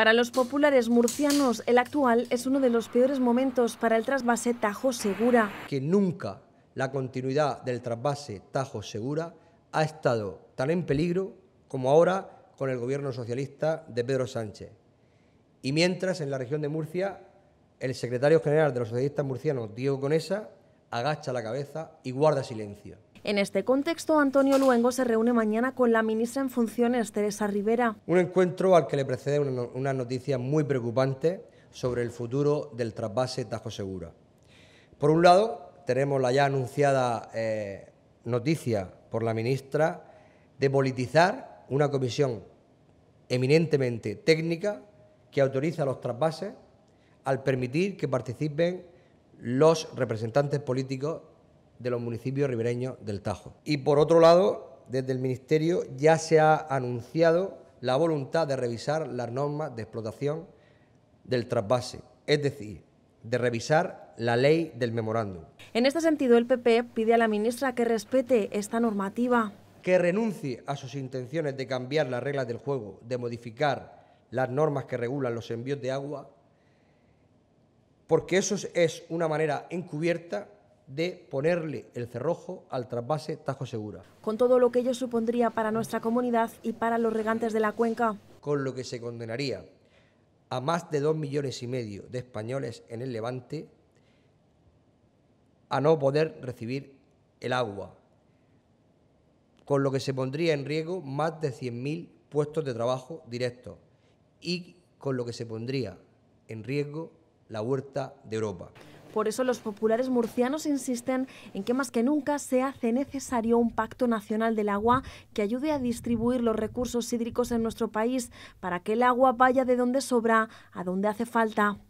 Para los populares murcianos, el actual es uno de los peores momentos para el trasvase Tajo Segura. Que nunca la continuidad del trasvase Tajo Segura ha estado tan en peligro como ahora con el gobierno socialista de Pedro Sánchez. Y mientras en la región de Murcia, el secretario general de los socialistas murcianos, Diego Conesa, agacha la cabeza y guarda silencio. En este contexto, Antonio Luengo se reúne mañana con la ministra en funciones, Teresa Rivera. Un encuentro al que le precede una, noticia muy preocupante sobre el futuro del trasvase Tajo Segura. Por un lado, tenemos la ya anunciada eh, noticia por la ministra de politizar una comisión eminentemente técnica que autoriza los trasvases al permitir que participen los representantes políticos de los municipios ribereños del Tajo. Y por otro lado, desde el Ministerio ya se ha anunciado la voluntad de revisar las normas de explotación del trasvase, es decir, de revisar la ley del memorándum. En este sentido, el PP pide a la ministra que respete esta normativa. Que renuncie a sus intenciones de cambiar las reglas del juego, de modificar las normas que regulan los envíos de agua, porque eso es una manera encubierta de ponerle el cerrojo al trasvase Tajo Segura. Con todo lo que ello supondría para nuestra comunidad y para los regantes de la cuenca. Con lo que se condenaría a más de dos millones y medio de españoles en el Levante a no poder recibir el agua, con lo que se pondría en riesgo más de 100.000 puestos de trabajo directos y con lo que se pondría en riesgo la huerta de Europa. Por eso los populares murcianos insisten en que más que nunca se hace necesario un pacto nacional del agua que ayude a distribuir los recursos hídricos en nuestro país para que el agua vaya de donde sobra a donde hace falta.